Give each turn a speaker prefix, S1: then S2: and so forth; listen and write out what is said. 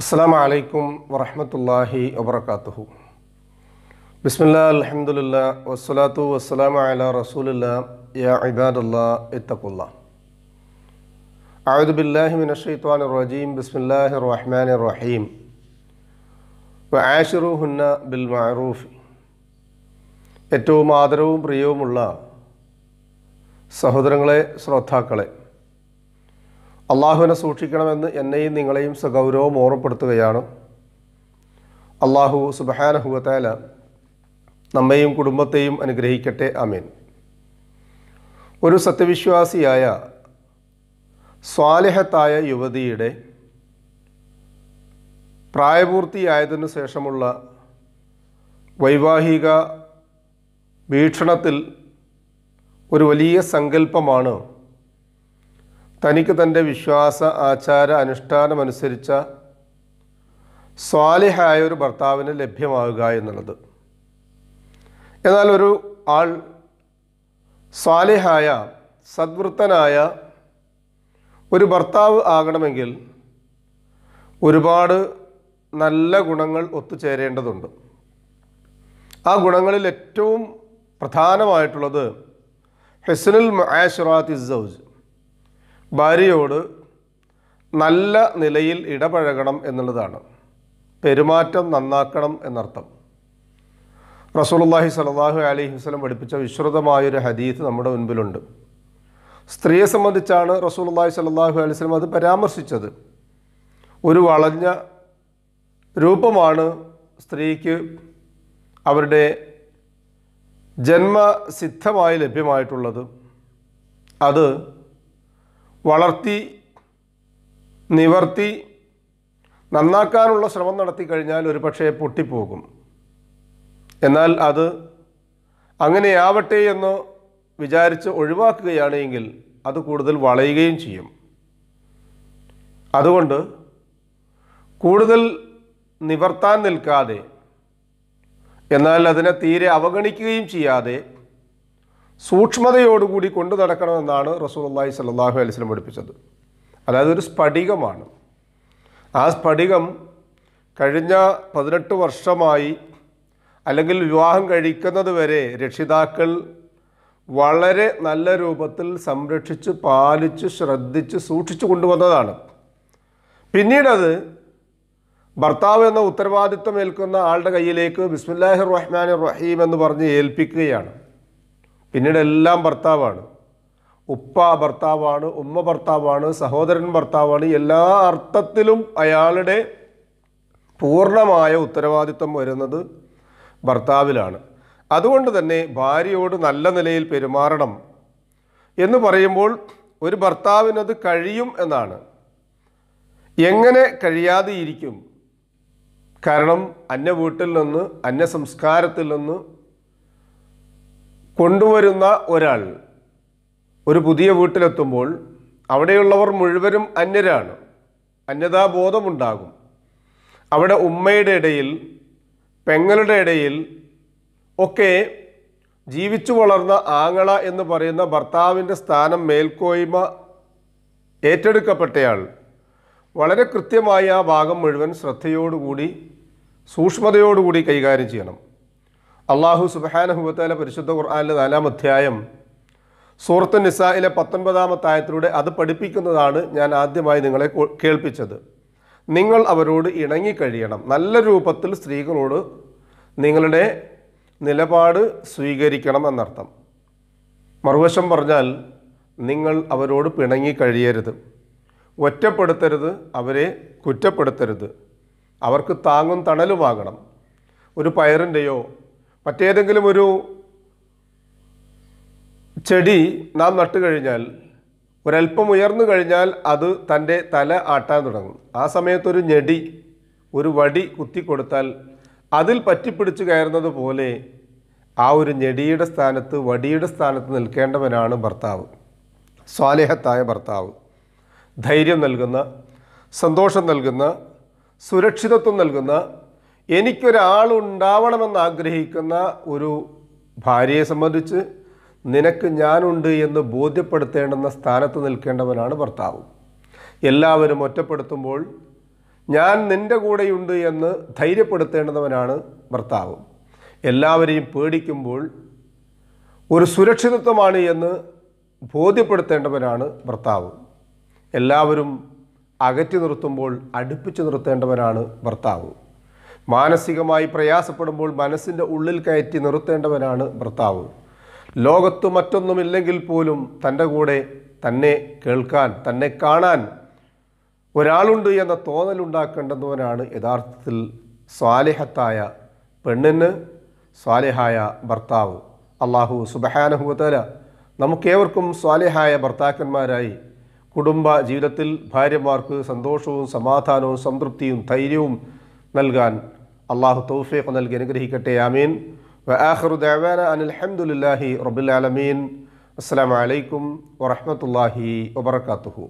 S1: അസ്സാം വലൈക്കും വറഹമത്തല്ലാഹി വബർക്കാത്തുഹു ബിസ്മില്ലാ അലഹമുല്ല വസ്സലാത്തു വസ്സലാം അല റസൂലില്ല യാ ഇബാദുല്ലാ ഇത്തക്കുല്ല أعوذ بالله من الشيطان الرجيم بسم الله الرحمن الرحيم وعاشروهن بالمعروف ഏറ്റവും ആദരവും പ്രിയവുമുള്ള സഹോദരങ്ങളെ ശ്രോതാക്കളെ അള്ളാഹുവിനെ സൂക്ഷിക്കണമെന്ന് എന്നെയും നിങ്ങളെയും സഗൗരവം ഓർമ്മപ്പെടുത്തുകയാണ് അള്ളാഹു സുബഹാനഹുവത്തേല നമ്മെയും കുടുംബത്തെയും അനുഗ്രഹിക്കട്ടെ അമീൻ ഒരു സത്യവിശ്വാസിയായ സ്വാലിഹത്തായ യുവതിയുടെ പ്രായപൂർത്തിയായതിനു ശേഷമുള്ള വൈവാഹിക വീക്ഷണത്തിൽ ഒരു വലിയ സങ്കല്പമാണ് തനിക്ക് തൻ്റെ വിശ്വാസ ആചാര അനുഷ്ഠാനമനുസരിച്ച സ്വാലിഹായ ഒരു ഭർത്താവിന് ലഭ്യമാവുക എന്നുള്ളത് എന്നാൽ ഒരു ആൾ സ്വാലിഹായ സദ്വൃത്തനായ ഒരു ഭർത്താവ് ആകണമെങ്കിൽ ഒരുപാട് നല്ല ഗുണങ്ങൾ ഒത്തുചേരേണ്ടതുണ്ട് ആ ഗുണങ്ങളിൽ ഏറ്റവും പ്രധാനമായിട്ടുള്ളത് ഹെസ്നുൽ മഹാഷുറാത്ത് ഇസൗജ് ഭാര്യയോട് നല്ല നിലയിൽ ഇടപഴകണം എന്നുള്ളതാണ് പെരുമാറ്റം നന്നാക്കണം എന്നർത്ഥം റസൂലുല്ലാഹി സലാഹു അലൈഹി വസ്ലം പഠിപ്പിച്ച വിശ്രുതമായൊരു ഹദീത്ത് നമ്മുടെ മുൻപിലുണ്ട് സ്ത്രീയെ സംബന്ധിച്ചാണ് റസൂലുല്ലാഹി സലാഹു അലൈഹി വസ്ലം അത് പരാമർശിച്ചത് ഒരു വളഞ്ഞ രൂപമാണ് സ്ത്രീക്ക് അവരുടെ ജന്മസിദ്ധമായി ലഭ്യമായിട്ടുള്ളത് അത് വളർത്തി നിവർത്തി നന്നാക്കാനുള്ള ശ്രമം നടത്തി കഴിഞ്ഞാൽ ഒരു പക്ഷേ പൊട്ടിപ്പോകും എന്നാൽ അത് അങ്ങനെയാവട്ടെ എന്ന് വിചാരിച്ച് ഒഴിവാക്കുകയാണെങ്കിൽ അത് കൂടുതൽ വളയുകയും ചെയ്യും അതുകൊണ്ട് കൂടുതൽ നിവർത്താൻ നിൽക്കാതെ എന്നാൽ അതിനെ തീരെ അവഗണിക്കുകയും ചെയ്യാതെ സൂക്ഷ്മതയോടുകൂടി കൊണ്ടു നടക്കണമെന്നാണ് റസൂലി സല്ലാഹു അലൈസ്ലം പഠിപ്പിച്ചത് അതായത് ഒരു സ്ഫടികമാണ് ആ സ്ഫടികം കഴിഞ്ഞ പതിനെട്ട് വർഷമായി അല്ലെങ്കിൽ വിവാഹം കഴിക്കുന്നത് വരെ രക്ഷിതാക്കൾ വളരെ നല്ല രൂപത്തിൽ സംരക്ഷിച്ച് പാലിച്ച് ശ്രദ്ധിച്ച് സൂക്ഷിച്ചു കൊണ്ടുവന്നതാണ് പിന്നീടത് ഭർത്താവ് എന്ന ഉത്തരവാദിത്വം ഏൽക്കുന്ന ആളുടെ കയ്യിലേക്ക് ബിസ്മില്ലാഹിർ റഹ്മാൻ റഹീം എന്ന് പറഞ്ഞ് ഏൽപ്പിക്കുകയാണ് പിന്നീട് എല്ലാം ഭർത്താവാണ് ഉപ്പ ഭർത്താവാണ് ഉമ്മ ഭർത്താവാണ് സഹോദരൻ ഭർത്താവാണ് എല്ലാ അർത്ഥത്തിലും അയാളുടെ പൂർണ്ണമായ ഉത്തരവാദിത്വം വരുന്നത് ഭർത്താവിലാണ് അതുകൊണ്ട് തന്നെ ഭാര്യയോട് നല്ല നിലയിൽ പെരുമാറണം എന്ന് പറയുമ്പോൾ ഒരു ഭർത്താവിനത് കഴിയും എന്നാണ് എങ്ങനെ കഴിയാതെ ഇരിക്കും കാരണം അന്യ വീട്ടിൽ നിന്ന് അന്യ സംസ്കാരത്തിൽ നിന്ന് കൊണ്ടുവരുന്ന ഒരാൾ ഒരു പുതിയ വീട്ടിലെത്തുമ്പോൾ അവിടെയുള്ളവർ മുഴുവനും അന്യരാണ് അന്യതാബോധമുണ്ടാകും അവിടെ ഉമ്മയുടെ ഇടയിൽ പെങ്ങളുടെ ഇടയിൽ ഒക്കെ ജീവിച്ചു വളർന്ന ആങ്ങള എന്ന് പറയുന്ന ഭർത്താവിൻ്റെ സ്ഥാനം മേൽക്കോയ്മ ഏറ്റെടുക്കപ്പെട്ടയാൾ വളരെ കൃത്യമായി ആ ഭാഗം മുഴുവൻ ശ്രദ്ധയോടുകൂടി സൂക്ഷ്മതയോടുകൂടി കൈകാര്യം ചെയ്യണം അള്ളാഹു സുബാനഹുബത്തല പരിശുദ്ധ ഖുർആാനിലെ നാലാം അധ്യായം സൂറത്ത് നിസായിലെ പത്തൊൻപതാമത്തെ ആയത്തിലൂടെ അത് പഠിപ്പിക്കുന്നതാണ് ഞാൻ ആദ്യമായി നിങ്ങളെ കേൾപ്പിച്ചത് നിങ്ങൾ അവരോട് ഇണങ്ങിക്കഴിയണം നല്ല രൂപത്തിൽ സ്ത്രീകളോട് നിങ്ങളുടെ നിലപാട് സ്വീകരിക്കണം എന്നർത്ഥം മറുവശം പറഞ്ഞാൽ നിങ്ങൾ അവരോട് പിണങ്ങി കഴിയരുത് ഒറ്റപ്പെടുത്തരുത് അവരെ കുറ്റപ്പെടുത്തരുത് അവർക്ക് താങ്ങും തണലുമാകണം ഒരു പയറിൻ്റെയോ മറ്റേതെങ്കിലും ഒരു ചെടി നാം നട്ടു കഴിഞ്ഞാൽ ഒരല്പം ഉയർന്നു കഴിഞ്ഞാൽ അത് തൻ്റെ തല ആട്ടാൻ തുടങ്ങും ആ സമയത്തൊരു ഞെടി ഒരു വടി കുത്തിക്കൊടുത്താൽ അതിൽ പറ്റിപ്പിടിച്ച് കയറുന്നത് പോലെ ആ ഒരു ഞെടിയുടെ സ്ഥാനത്ത് വടിയുടെ സ്ഥാനത്ത് നിൽക്കേണ്ടവനാണ് ഭർത്താവ് സ്വാലേഹത്തായ ഭർത്താവ് ധൈര്യം നൽകുന്ന സന്തോഷം നൽകുന്ന സുരക്ഷിതത്വം നൽകുന്ന എനിക്കൊരാളുണ്ടാവണമെന്ന് ആഗ്രഹിക്കുന്ന ഒരു ഭാര്യയെ സംബന്ധിച്ച് നിനക്ക് ഞാനുണ്ട് എന്ന് ബോധ്യപ്പെടുത്തേണ്ടുന്ന സ്ഥാനത്ത് നിൽക്കേണ്ടവനാണ് ഭർത്താവ് എല്ലാവരും ഒറ്റപ്പെടുത്തുമ്പോൾ ഞാൻ നിൻ്റെ കൂടെയുണ്ട് എന്ന് ധൈര്യപ്പെടുത്തേണ്ടവനാണ് ഭർത്താവ് എല്ലാവരെയും പേടിക്കുമ്പോൾ ഒരു സുരക്ഷിതത്വമാണ് എന്ന് ബോധ്യപ്പെടുത്തേണ്ടവനാണ് ഭർത്താവ് എല്ലാവരും അകറ്റി നിർത്തുമ്പോൾ അടുപ്പിച്ചു നിർത്തേണ്ടവനാണ് ഭർത്താവ് മാനസികമായി പ്രയാസപ്പെടുമ്പോൾ മനസ്സിൻ്റെ ഉള്ളിൽ കയറ്റി നിർത്തേണ്ടവനാണ് ഭർത്താവ് ലോകത്ത് മറ്റൊന്നുമില്ലെങ്കിൽ പോലും തൻ്റെ കൂടെ തന്നെ കേൾക്കാൻ തന്നെ കാണാൻ ഒരാളുണ്ട് എന്ന തോന്നലുണ്ടാക്കേണ്ടുന്നവനാണ് യഥാർത്ഥത്തിൽ സ്വാലിഹത്തായ പെണ്ണിന് സ്വാലിഹായ ഭർത്താവ് അള്ളാഹു സുബഹാനഹുവതല നമുക്കേവർക്കും സ്വാലിഹായ ഭർത്താക്കന്മാരായി കുടുംബ ജീവിതത്തിൽ ഭാര്യമാർക്ക് സന്തോഷവും സമാധാനവും സംതൃപ്തിയും ധൈര്യവും നൽകാൻ അള്ളാഹു തൗഫീഖ് നൽകി അനുഗ്രഹിക്കട്ടെ ആമീൻ വആഖിറു ദഅവാന അനിൽ ഹംദുലില്ലാഹി റബ്ബിൽ ആലമീൻ അസ്സലാമു അലൈക്കും വറഹ്മത്തുള്ളാഹി വബറകാതുഹു